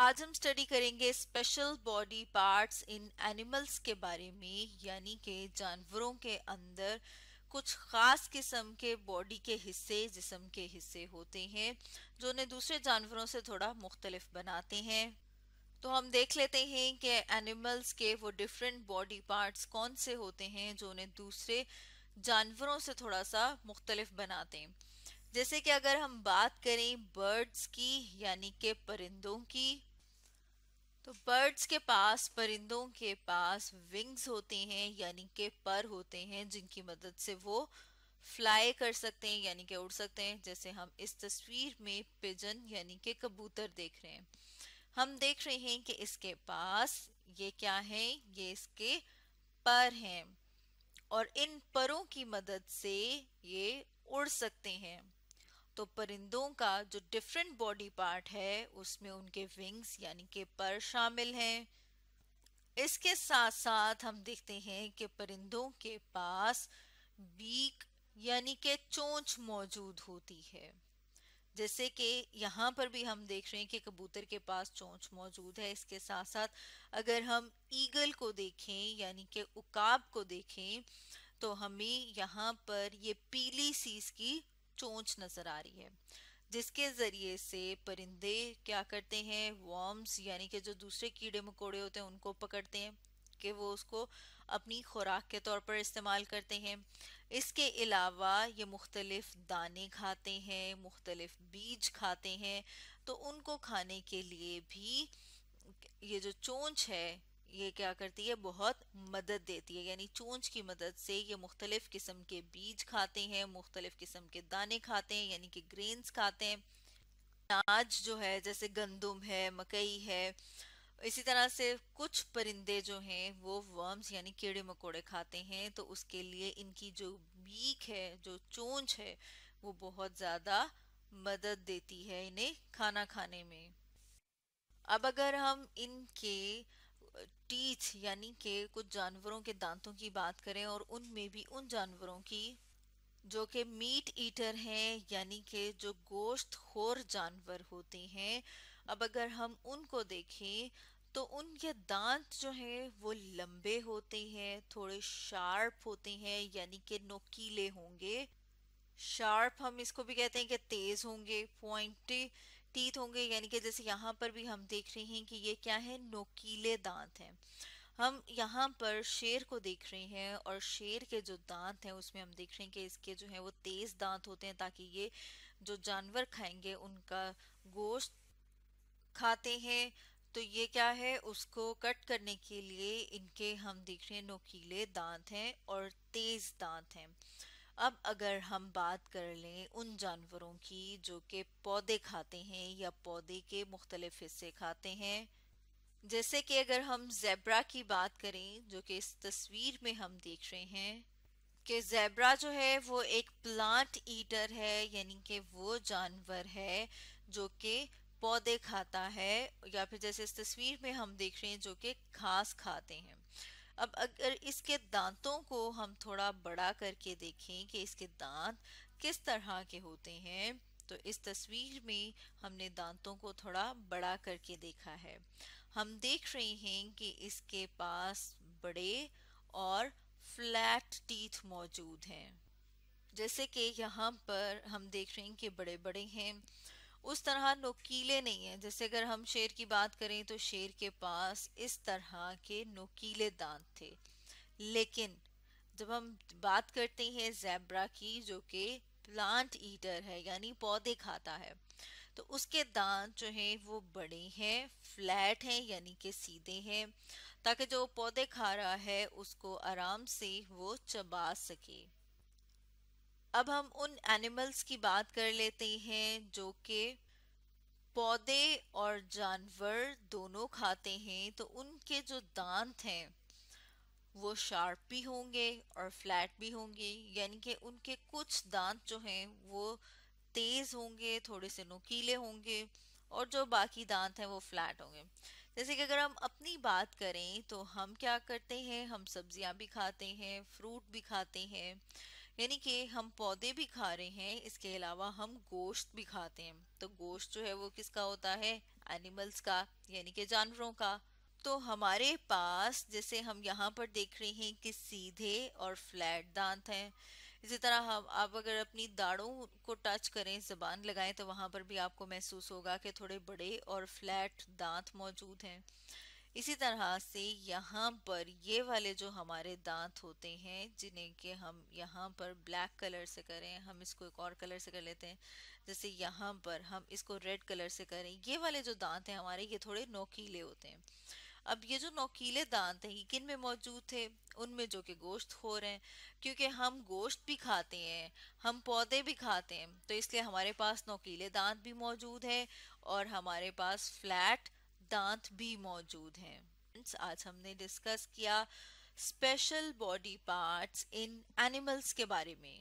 आज हम स्टडी करेंगे special body parts in animals के बारे में यानी कि जानवरों के अंदर कुछ खास किस्म के बॉडी के हिस्से जिसम के हिस्से होते हैं जो उन्हें दूसरे जानवरों से थोड़ा मुख्तलिफ़ बनाते हैं तो हम देख लेते हैं कि एनिमल्स के वो डिफरेंट बॉडी पार्ट्स कौन से होते हैं जो उन्हें दूसरे जानवरों से थोड़ा सा मुख्तलफ बनाते हैं जैसे कि अगर हम बात करें बर्ड्स की यानी कि परिंदों की तो बर्ड्स के पास परिंदों के पास विंग्स होते हैं यानी के पर होते हैं जिनकी मदद से वो फ्लाई कर सकते हैं यानी के उड़ सकते हैं जैसे हम इस तस्वीर में पिजन यानी के कबूतर देख रहे हैं हम देख रहे हैं कि इसके पास ये क्या है ये इसके पर हैं और इन परों की मदद से ये उड़ सकते हैं तो परिंदों का जो डिफरेंट बॉडी पार्ट है उसमें उनके विंग्स यानी के पर शामिल हैं इसके साथ साथ हम देखते हैं कि परिंदों के पास बीक यानी के चोंच मौजूद होती है जैसे कि यहाँ पर भी हम देख रहे हैं कि कबूतर के पास चोंच मौजूद है इसके साथ साथ अगर हम ईगल को देखें यानी कि उकाब को देखें तो हमें यहाँ पर ये पीली सीज की चोंच नजर आ रही है जिसके ज़रिए से परिंदे क्या करते हैं वॉर्म्स यानी कि जो दूसरे कीड़े मकोड़े होते हैं उनको पकड़ते हैं कि वो उसको अपनी खुराक के तौर पर इस्तेमाल करते हैं इसके अलावा ये मुख्तलिफ दाने खाते हैं मुख्तलिफ बीज खाते हैं तो उनको खाने के लिए भी ये जो चोंच है ये क्या करती है बहुत मदद देती है यानी चोंच की मदद से ये मुख्तलिफ किस्म के बीज खाते हैं मुख्तलिफ किस्म के दाने खाते हैं यानी कि ग्रेन्स खाते हैं अनाज जो है जैसे गंदम है मकई है इसी तरह से कुछ परिंदे जो हैं वो वर्म्स यानी कीड़े मकोड़े खाते हैं तो उसके लिए इनकी जो बीक है जो चोंच है वो बहुत ज़्यादा मदद देती है इन्हें खाना खाने में अब अगर हम इनके टीथ यानी के कुछ जानवरों के दांतों की बात करें और उनमें भी उन जानवरों की जो कि मीट ईटर हैं यानी के जो गोश्त खोर जानवर होते हैं अब अगर हम उनको देखें तो उनके दांत जो हैं वो लंबे होते हैं थोड़े शार्प होते हैं यानी के नोकीले होंगे शार्प हम इसको भी कहते हैं कि तेज़ होंगे पॉइंटी टीथ होंगे यानी कि जैसे यहाँ पर भी हम देख रहे हैं कि ये क्या है नोकीले दांत हैं हम यहाँ पर शेर को देख रहे हैं और शेर के जो दांत हैं उसमें हम देख रहे हैं कि इसके जो है वो तेज़ दांत होते हैं ताकि ये जो जानवर खाएंगे उनका गोश्त खाते हैं तो ये क्या है उसको कट करने के लिए इनके हम देख रहे हैं नोकीले दांत हैं और तेज़ दांत हैं अब अगर हम बात कर लें उन जानवरों की जो कि पौधे खाते हैं या पौधे के मुख्तलिफ हिस्से खाते हैं जैसे कि अगर हम जेब्रा की बात करें जो कि इस तस्वीर में हम देख रहे हैं कि जेब्रा जो है वो एक प्लांट ईटर है यानी कि वो जानवर है जो कि पौधे खाता है या फिर जैसे इस तस्वीर में हम देख रहे हैं जो कि घास खाते हैं अब अगर इसके दांतों को हम थोड़ा बड़ा करके देखें कि इसके दांत किस तरह के होते हैं तो इस तस्वीर में हमने दांतों को थोड़ा बड़ा करके देखा है हम देख रहे हैं कि इसके पास बड़े और फ्लैट टीथ मौजूद हैं जैसे कि यहाँ पर हम देख रहे हैं कि बड़े बड़े हैं उस तरह नोकीले नहीं है जैसे अगर हम शेर की बात करें तो शेर के पास इस तरह के नोकीले दांत थे लेकिन जब हम बात करते हैं जैब्रा की जो कि प्लांट ईटर है यानी पौधे खाता है तो उसके दांत जो हैं वो बड़े हैं फ्लैट हैं यानी कि सीधे हैं ताकि जो पौधे खा रहा है उसको आराम से वो चबा सके अब हम उन एनिमल्स की बात कर लेते हैं जो कि पौधे और जानवर दोनों खाते हैं तो उनके जो दांत हैं वो शार्प भी होंगे और फ्लैट भी होंगे यानी कि उनके कुछ दांत जो हैं वो तेज़ होंगे थोड़े से नुकीले होंगे और जो बाकी दांत हैं वो फ्लैट होंगे जैसे कि अगर हम अपनी बात करें तो हम क्या करते हैं हम सब्जियां भी खाते हैं फ्रूट भी खाते हैं यानी कि हम पौधे भी खा रहे हैं इसके अलावा हम गोश्त भी खाते हैं तो गोश्त जो है वो किसका होता है एनिमल्स का यानी कि जानवरों का तो हमारे पास जैसे हम यहाँ पर देख रहे हैं कि सीधे और फ्लैट दांत हैं इसी तरह हम आप अगर अपनी दाढ़ों को टच करें जबान लगाएं तो वहाँ पर भी आपको महसूस होगा कि थोड़े बड़े और फ्लैट दांत मौजूद हैं इसी तरह से यहाँ पर ये वाले जो हमारे दांत होते हैं जिन्हें के हम यहाँ पर ब्लैक कलर से करें हम इसको एक और कलर से कर लेते हैं जैसे यहाँ पर हम इसको रेड कलर से करें ये वाले जो दांत हैं हमारे ये थोड़े नोकीले होते हैं अब ये जो नोकीले दांत हैं ये किन में मौजूद थे उनमें जो कि गोश्त हो रहे हैं क्योंकि हम गोश्त भी खाते हैं हम पौधे भी खाते हैं तो इसलिए हमारे पास नोकीले दांत भी मौजूद है और हमारे पास फ्लैट दांत भी मौजूद हैं आज हमने डिस्कस किया special body parts in animals के बारे में